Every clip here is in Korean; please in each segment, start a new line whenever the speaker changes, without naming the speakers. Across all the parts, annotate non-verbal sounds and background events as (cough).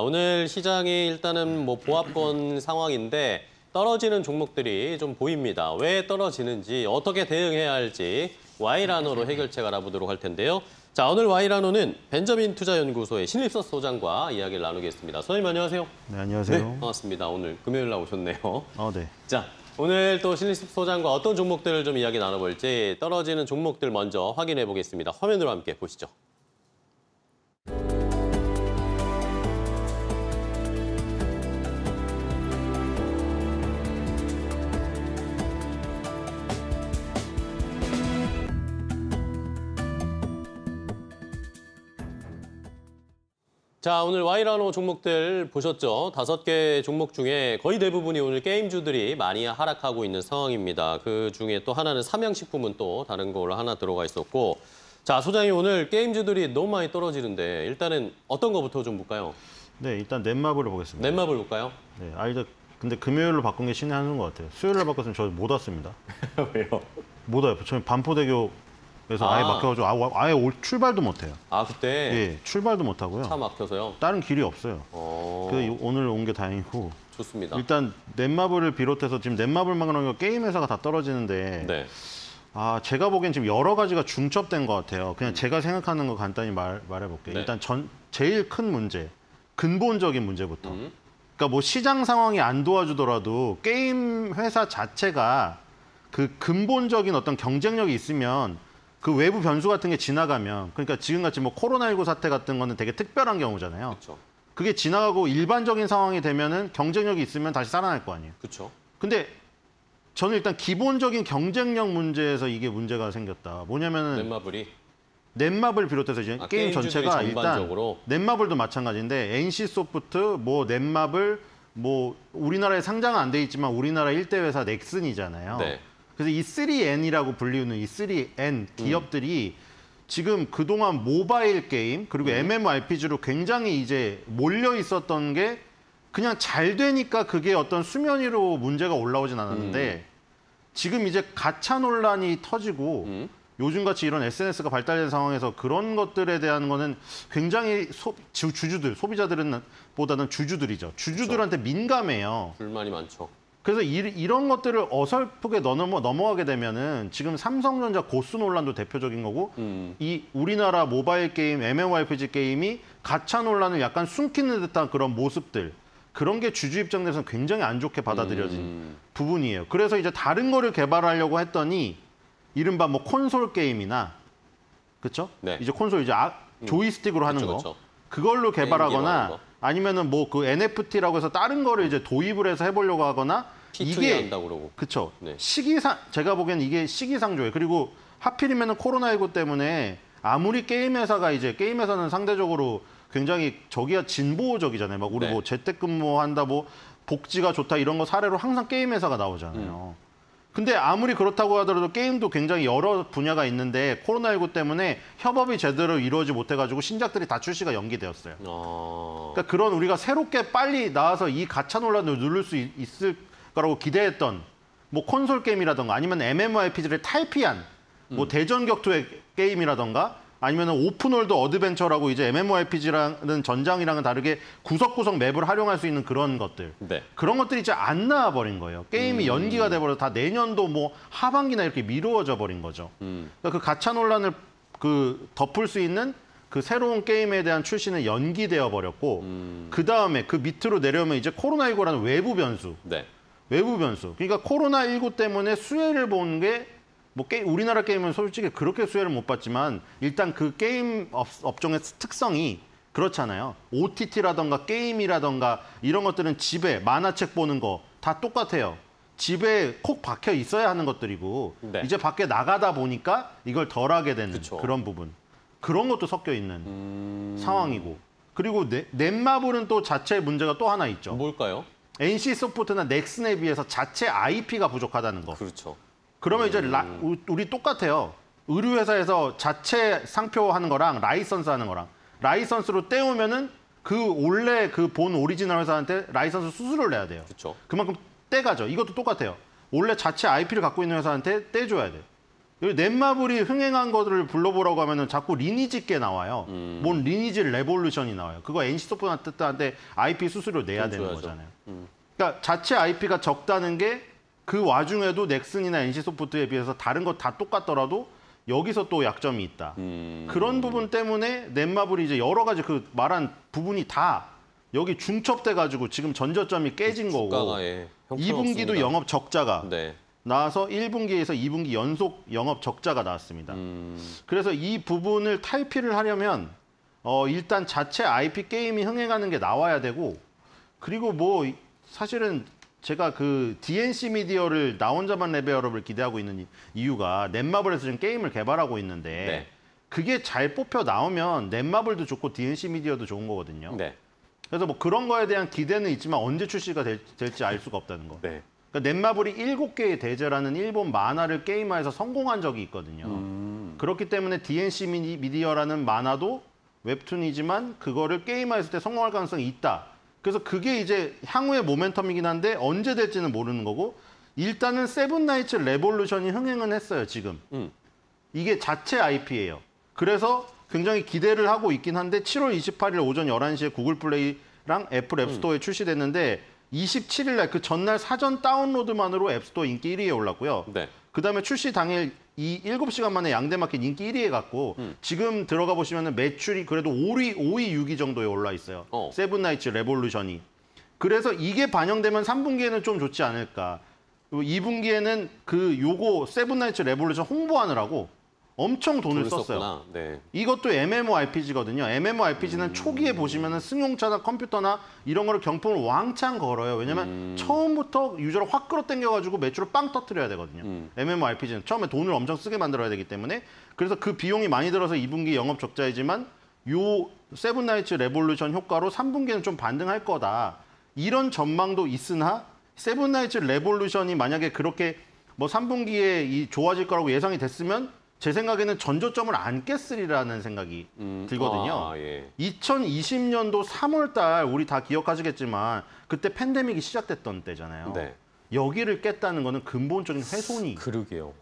오늘 시장이 일단은 뭐 보합권 상황인데 떨어지는 종목들이 좀 보입니다. 왜 떨어지는지 어떻게 대응해야 할지 와이라노로 해결책 알아보도록 할 텐데요. 자 오늘 와이라노는 벤저민 투자연구소의 신립서 소장과 이야기를 나누겠습니다. 선생님 안녕하세요. 네 안녕하세요. 네, 반갑습니다. 오늘 금요일 날 오셨네요. 아 네. 자 오늘 또 신립서 소장과 어떤 종목들을 좀 이야기 나눠볼지 떨어지는 종목들 먼저 확인해 보겠습니다. 화면으로 함께 보시죠. 자, 오늘 와이라노 종목들 보셨죠? 다섯 개 종목 중에 거의 대부분이 오늘 게임주들이 많이 하락하고 있는 상황입니다. 그 중에 또 하나는 삼양식품은 또 다른 걸로 하나 들어가 있었고. 자, 소장님 오늘 게임주들이 너무 많이 떨어지는데 일단은 어떤 거부터 좀 볼까요? 네, 일단 넷마블을 보겠습니다. 넷마블 볼까요? 네, 아, 일단 근데 금요일로 바꾼 게 신의 하는 것 같아요. 수요일로
바꿨으면 저 못 왔습니다. (laughs) 왜요? 못 와요. 저는 반포대교 그래서 아. 예 막혀가지고 아, 예 올, 출발도 못해요.
아 그때 예,
출발도 못하고요. 차
막혀서요. 다른 길이 없어요. 어... 그래서
오늘 온 게 다행이고. 좋습니다. 일단 넷마블을 비롯해서 지금 넷마블만 그런 게 게임 회사가 다 떨어지는데. 네. 아 제가 보기엔 지금 여러 가지가 중첩된 것 같아요. 그냥 음. 제가 생각하는 거 간단히 말 말해볼게요. 네. 일단 전 제일 큰 문제, 근본적인 문제부터. 음. 그러니까 뭐 시장 상황이 안 도와주더라도 게임 회사 자체가 그 근본적인 어떤 경쟁력이 있으면 그 외부 변수 같은 게 지나가면 그러니까 지금같이 뭐 코로나19 사태 같은 거는 되게 특별한 경우잖아요. 그쵸. 그게 지나가고 일반적인 상황이 되면은 경쟁력이 있으면 다시 살아날 거 아니에요. 그렇죠. 근데 저는 일단 기본적인 경쟁력 문제에서 이게 문제가 생겼다. 뭐냐면은 넷마블이 넷마블 비롯해서 이제 아, 게임, 게임 전체가 일단 넷마블도 마찬가지인데 NC 소프트 뭐 넷마블 뭐 우리나라에 상장은 안 돼 있지만 우리나라 일대 회사 넥슨이잖아요. 네. 그래서 이 3N이라고 불리우는 이 3N 기업들이 음. 지금 그동안 모바일 게임 그리고 MMORPG로 음. 굉장히 이제 몰려 있었던 게 그냥 잘 되니까 그게 어떤 수면 위로 문제가 올라오진 않았는데 음. 지금 이제 가차 논란이 터지고 음. 요즘같이 이런 SNS가 발달된 상황에서 그런 것들에 대한 거는 굉장히 소, 주주들, 소비자들은 보다는 주주들이죠. 주주들한테 민감해요.
불만이 많죠.
그래서 이, 런 것들을 어설프게 넘어, 넘어가게 되면은 지금 삼성전자 고수 논란도 대표적인 거고 음. 이 우리나라 모바일 게임 MMORPG 게임이 가차 논란을 약간 숨기는 듯한 그런 모습들 그런 게 주주 입장에서는 굉장히 안 좋게 받아들여진 음. 부분이에요. 그래서 이제 다른 거를 개발하려고 했더니 이른바 뭐 콘솔 게임이나 그렇죠? 네. 이제 콘솔 이제 아, 음. 조이스틱으로 하는 그쵸, 그쵸. 거 그걸로 개발하거나 아니면은 뭐 그 NFT라고 해서 다른 거를 이제 도입을 해서 해보려고 하거나 E 이게 한다 그러고. 그쵸. 네. 시기상 제가 보기엔 이게 시기상조예요. 그리고 하필이면 코로나19 때문에 아무리 게임 회사가 이제 게임 회사는 상대적으로 굉장히 저기야 진보적이잖아요. 막 우리 네. 뭐 재택근무한다 뭐 복지가 좋다 이런 거 사례로 항상 게임 회사가 나오잖아요. 음. 근데 아무리 그렇다고 하더라도 게임도 굉장히 여러 분야가 있는데 코로나19 때문에 협업이 제대로 이루어지 못해가지고 신작들이 다 출시가 연기되었어요. 어... 그러니까 그런 우리가 새롭게 빨리 나와서 이 가차 논란을 누를 수 있, 을 거라고 기대했던 뭐 콘솔 게임이라던가 아니면 MMORPG를 탈피한 뭐 음. 대전 격투의 게임이라던가 아니면 오픈월드 어드벤처라고 이제 MMORPG라는 전장이랑은 다르게 구석구석 맵을 활용할 수 있는 그런 것들. 네. 그런 것들이 이제 안 나와버린 거예요. 게임이 음. 연기가 돼버려서 다 내년도 뭐 하반기나 이렇게 미루어져 버린 거죠. 음. 그러니까 그 가차 논란을 그 덮을 수 있는 그 새로운 게임에 대한 출시는 연기되어 버렸고 음. 그 다음에 그 밑으로 내려오면 이제 코로나19라는 외부 변수. 네. 외부 변수. 그러니까 코로나19 때문에 수혜를 보는 게뭐게 우리나라 게임은 솔직히 그렇게 수혜를 못 봤지만 일단 그 게임 업, 업종의 특성이 그렇잖아요. OTT라던가 게임이라던가 이런 것들은 집에 만화책 보는 거 다 똑같아요. 집에 콕 박혀 있어야 하는 것들이고 네. 이제 밖에 나가다 보니까 이걸 덜하게 되는 그쵸. 그런 부분. 그런 것도 섞여 있는 음... 상황이고. 그리고 넷마블은 또 자체 문제가 또 하나 있죠. 뭘까요? NC 소프트나 넥슨에 비해서 자체 IP가 부족하다는 거. 그렇죠. 그러면 음... 이제 라, 우리 똑같아요. 의류회사에서 자체 상표하는 거랑 라이선스 하는 거랑 라이선스로 떼우면은 그 원래 그 본 오리지널 회사한테 라이선스 수수료를 내야 돼요. 그렇죠. 그만큼 떼가죠. 이것도 똑같아요. 원래 자체 IP를 갖고 있는 회사한테 떼줘야 돼. 요 여기 넷마블이 흥행한 것들을 불러보라고 하면 은 자꾸 리니지 께 나와요. 음. 뭔 리니지 레볼루션이 나와요. 그거 NC소프트한테 IP 수수료 내야 되는 거잖아요. 음. 그러니까 자체 IP가 적다는 게 그 와중에도 넥슨이나 NC소프트에 비해서 다른 것 다 똑같더라도 여기서 또 약점이 있다. 음. 그런 부분 때문에 넷마블이 이제 여러 가지 그 말한 부분이 다 여기 중첩돼가지고 지금 전저점이 깨진 그 거고
2분기도 예, 영업
적자가 네. 나와서 1분기에서 2분기 연속 영업 적자가 나왔습니다. 음. 그래서 이 부분을 탈피를 하려면 어, 일단 자체 IP 게임이 흥행하는 게 나와야 되고 그리고 뭐 사실은 제가 그 DNC 미디어를 나 혼자만 레벨업을 기대하고 있는 이유가 넷마블에서 지금 게임을 개발하고 있는데 네. 그게 잘 뽑혀 나오면 넷마블도 좋고 DNC 미디어도 좋은 거거든요. 네. 그래서 뭐 그런 거에 대한 기대는 있지만 언제 출시가 될, 지알 수가 없다는 거. 네. 그러니까 넷마블이 7개의 대제라는 일본 만화를 게임화해서 성공한 적이 있거든요. 음. 그렇기 때문에 DNC 미디어라는 만화도 웹툰이지만 그거를 게임화했을 때 성공할 가능성이 있다. 그래서 그게 이제 향후의 모멘텀이긴 한데 언제 될지는 모르는 거고 일단은 세븐나이츠 레볼루션이 흥행은 했어요, 지금. 음. 이게 자체 IP예요. 그래서 굉장히 기대를 하고 있긴 한데 7월 28일 오전 11시에 구글 플레이랑 애플 앱스토어에 음. 출시됐는데 27일 날 그 전날 사전 다운로드만으로 앱스토어 인기 1위에 올랐고요. 네. 그다음에 출시 당일 이 7시간 만에 양대마켓 인기 1위에 갔고 음. 지금 들어가 보시면 매출이 그래도 5위, 5위, 6위 정도에 올라 있어요. 어. 세븐나이츠 레볼루션이. 그래서 이게 반영되면 3분기에는 좀 좋지 않을까. 2분기에는 그 요거 세븐나이츠 레볼루션 홍보하느라고 엄청 돈을, 썼어요. 네. 이것도 MMORPG거든요. MMORPG는 음... 초기에 보시면 승용차나 컴퓨터나 이런 거를 경품을 왕창 걸어요. 왜냐면 음... 처음부터 유저를 확 끌어당겨가지고 매출을 빵 터트려야 되거든요. 음... MMORPG는 처음에 돈을 엄청 쓰게 만들어야 되기 때문에 그래서 그 비용이 많이 들어서 2분기 영업 적자이지만 요 세븐나이츠 레볼루션 효과로 3분기는 좀 반등할 거다. 이런 전망도 있으나 세븐나이츠 레볼루션이 만약에 그렇게 뭐 3분기에 이 좋아질 거라고 예상이 됐으면 제 생각에는 전조점을 안 깼으리라는 생각이 음, 들거든요. 아, 예. 2020년도 3월 달 우리 다 기억하시겠지만 그때 팬데믹이 시작됐던 때잖아요. 네. 여기를 깼다는 거는 근본적인 훼손이 그러게요.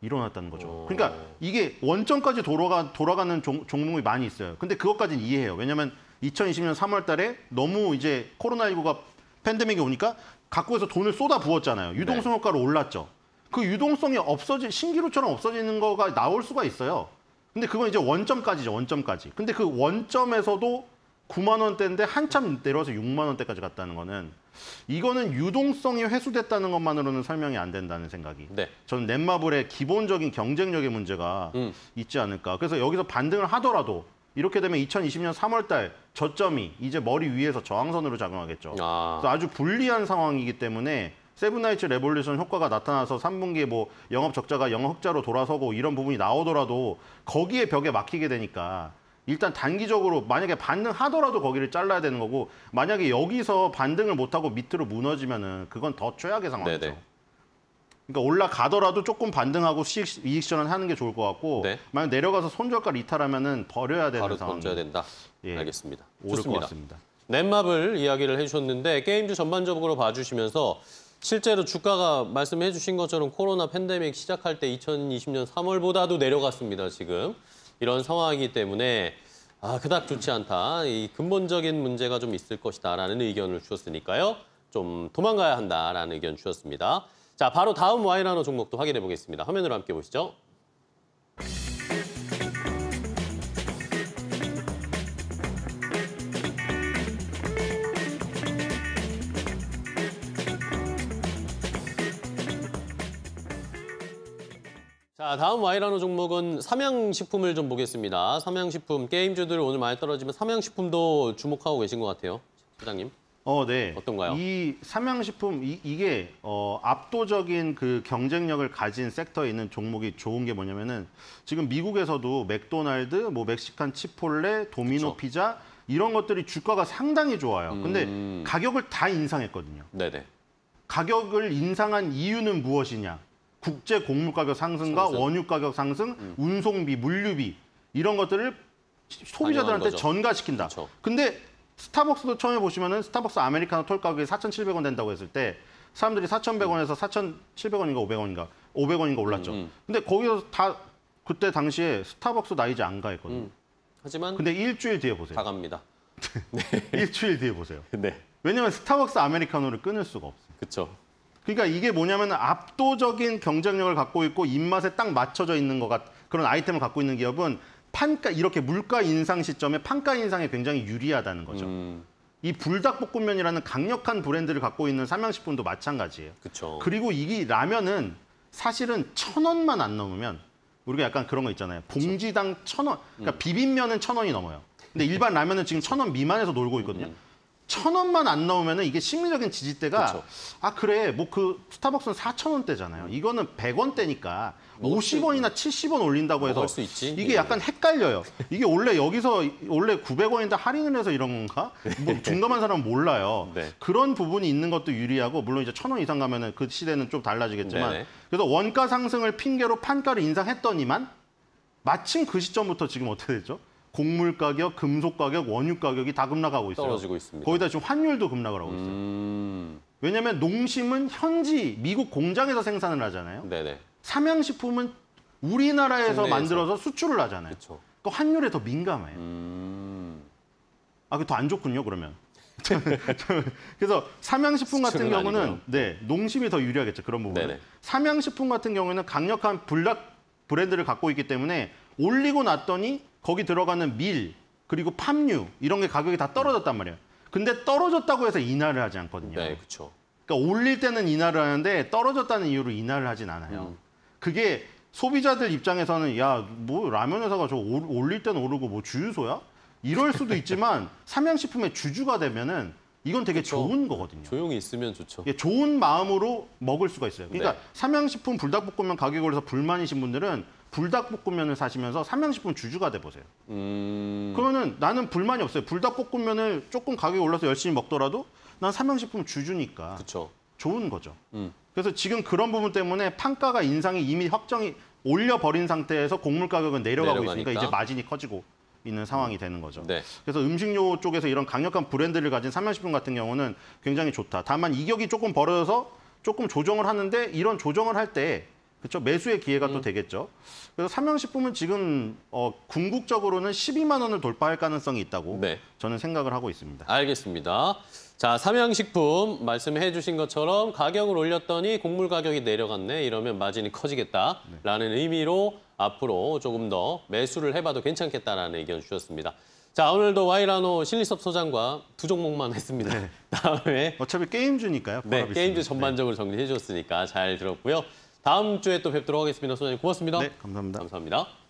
일어났다는 거죠. 오. 어. 그러니까 이게 원점까지 돌아가, 돌아가는 종, 종목이 많이 있어요. 근데 그것까지는 이해해요. 왜냐하면 2020년 3월 달에 너무 이제 코로나19가 팬데믹이 오니까 각국에서 돈을 쏟아 부었잖아요. 유동성 효과로 올랐죠. 그 유동성이 없어지 신기루처럼 없어지는 거가 나올 수가 있어요. 근데 그건 이제 원점까지죠. 원점까지. 근데 그 원점에서도 9만 원대인데 한참 내려서 6만 원대까지 갔다는 거는 이거는 유동성이 회수됐다는 것만으로는 설명이 안 된다는 생각이. 네. 저는 넷마블의 기본적인 경쟁력의 문제가 음. 있지 않을까. 그래서 여기서 반등을 하더라도 이렇게 되면 2020년 3월달 저점이 이제 머리 위에서 저항선으로 작용하겠죠. 아. 그래서 아주 불리한 상황이기 때문에 세븐나이츠 레볼루션 효과가 나타나서 3분기에 뭐 영업 적자가 영업 흑자로 돌아서고 이런 부분이 나오더라도 거기에 벽에 막히게 되니까 일단 단기적으로 만약에 반등하더라도 거기를 잘라야 되는 거고 만약에 여기서 반등을 못하고 밑으로 무너지면은 그건 더 최악의 상황이죠. 네네. 그러니까 올라가더라도 조금 반등하고 수 이익 전환하는 게 좋을 것 같고 네. 만약 내려가서 손절가 리탈하면은 버려야 되는 상황. 던져야 된다.
예. 알겠습니다. 좋습니다. 넷마블 이야기를 해주셨는데 게임즈 전반적으로 봐주시면서 실제로 주가가 말씀해 주신 것처럼 코로나 팬데믹 시작할 때 2020년 3월보다도 내려갔습니다, 지금. 이런 상황이기 때문에 아, 그닥 좋지 않다. 이 근본적인 문제가 좀 있을 것이다라는 의견을 주셨으니까요. 좀 도망가야 한다라는 의견 주셨습니다. 자, 바로 다음 와이라노 종목도 확인해 보겠습니다. 화면으로 함께 보시죠. 자, 다음 와이라노 종목은 삼양식품을 좀 보겠습니다. 삼양식품, 게임주들 오늘 많이 떨어지면 삼양식품도 주목하고 계신 것 같아요. 부장님. 어, 네. 어떤가요?
이 삼양식품 이, 게 어, 압도적인 그 경쟁력을 가진 섹터에 있는 종목이 좋은 게 뭐냐면은 지금 미국에서도 맥도날드, 뭐 멕시칸 치폴레, 도미노 그쵸. 피자 이런 것들이 주가가 상당히 좋아요. 음... 근데 가격을 다 인상했거든요. 네네. 가격을 인상한 이유는 무엇이냐? 국제 곡물 가격 상승과 상승. 원유 가격 상승, 음. 운송비, 물류비 이런 것들을 소비자들한테 전가시킨다. 그렇 근데 스타벅스도 처음에 보시면은 스타벅스 아메리카노 톨 가격이 4,700원 된다고 했을 때 사람들이 4,100원에서 4,700원인가 500원인가 500원인가 올랐죠. 음, 음. 근데 거기서 다 그때 당시에 스타벅스 나이제안 가했거든요. 음. 하지만 근데 일주일 뒤에 보세요. 다 갑니다. (laughs) 네. 일주일 뒤에 보세요. 네. 왜냐면 하 스타벅스 아메리카노를 끊을 수가 없어요. 그렇죠. 그러니까 이게 뭐냐면 압도적인 경쟁력을 갖고 있고 입맛에 딱 맞춰져 있는 것 같, 그런 아이템을 갖고 있는 기업은 판가, 이렇게 물가 인상 시점에 판가 인상에 굉장히 유리하다는 거죠. 음. 이 불닭볶음면이라는 강력한 브랜드를 갖고 있는 삼양식품도 마찬가지예요. 그쵸. 그리고 이 라면은 사실은 천 원만 안 넘으면 우리가 약간 그런 거 있잖아요. 봉지당 천 원. 그러니까 음. 비빔면은 천 원이 넘어요. 근데 일반 라면은 지금 천 원 미만에서 놀고 있거든요. 음. 천 원만 안 넣으면 은 이게 심리적인 지지대가 그쵸. 아 그래 뭐 그 스타벅스는 사천 원대잖아요. 이거는 백 원대니까 오십 원이나 칠십 원 올린다고 해서 이게 예. 약간 헷갈려요. 이게 원래 여기서 원래 구백 원인데 할인을 해서 이런 건가? 네. 뭐 중감한 사람은 몰라요. 네. 그런 부분이 있는 것도 유리하고 물론 이제 천 원 이상 가면은 그 시대는 좀 달라지겠지만 네, 네 그래서 원가 상승을 핑계로 판가를 인상했더니만 마침 그 시점부터 지금 어떻게 됐죠? 곡물 가격, 금속 가격, 원유 가격이 다 급락하고 있어요. 떨어지고 있습니다. 거의다 지금 환율도 급락을 하고 있어요. 음... 왜냐하면 농심은 현지 미국 공장에서 생산을 하잖아요. 네네. 삼양식품은 우리나라에서 국내에서. 만들어서 수출을 하잖아요. 그쵸. 그 환율에 더 민감해요. 음... 아, 그 더 안 좋군요, 그러면. (laughs) 그래서 삼양식품 같은 경우는 아니고네 농심이 더 유리하겠죠 그런 부분. 네 삼양식품 같은 경우에는 강력한 블락 브랜드를 갖고 있기 때문에 올리고 났더니 거기 들어가는 밀 그리고 팜유 이런 게 가격이 다 떨어졌단 말이에요. 근데 떨어졌다고 해서 인하를 하지 않거든요. 네, 그렇죠. 그러니까 올릴 때는 인하를 하는데 떨어졌다는 이유로 인하를 하진 않아요. 음. 그게 소비자들 입장에서는 야 뭐 라면 회사가 저 올릴 땐 오르고 뭐 주유소야? 이럴 수도 있지만 (laughs) 삼양식품의 주주가 되면은 이건 되게 그렇죠. 좋은 거거든요. 조용히 있으면 좋죠. 예, 좋은 마음으로 먹을 수가 있어요. 그러니까 네. 삼양식품 불닭볶음면 가격을 해서 불만이신 분들은 불닭볶음면을 사시면서 삼양식품 주주가 돼보세요. 음... 그러면 나는 불만이 없어요. 불닭볶음면을 조금 가격이 올라서 열심히 먹더라도 난 삼양식품 주주니까 그쵸. 좋은 거죠. 음. 그래서 지금 그런 부분 때문에 판가가 인상이 이미 확정이 올려버린 상태에서 곡물 가격은 내려가고 내려가니까. 있으니까 이제 마진이 커지고 있는 상황이 되는 거죠. 네. 그래서 음식료 쪽에서 이런 강력한 브랜드를 가진 삼양식품 같은 경우는 굉장히 좋다. 다만 이격이 조금 벌어져서 조금 조정을 하는데 이런 조정을 할때 그렇죠. 매수의 기회가 음. 또 되겠죠. 그래서 삼양식품은 지금 어, 궁극적으로는 12만 원을 돌파할 가능성이 있다고 네. 저는 생각을 하고 있습니다.
알겠습니다. 자, 삼양식품 말씀해 주신 것처럼 가격을 올렸더니 곡물 가격이 내려갔네. 이러면 마진이 커지겠다라는 네. 의미로 앞으로 조금 더 매수를 해봐도 괜찮겠다라는 의견 주셨습니다. 자 오늘도 와이라노 실리섭 소장과 두 종목만 (laughs) 했습니다. 네.
다음에 어차피 게임주니까요. 네, 게임주
전반적으로 정리해 주셨으니까 잘 들었고요. 다음 주에 또 뵙도록 하겠습니다. 소장님 고맙습니다. 네, 감사합니다. 감사합니다.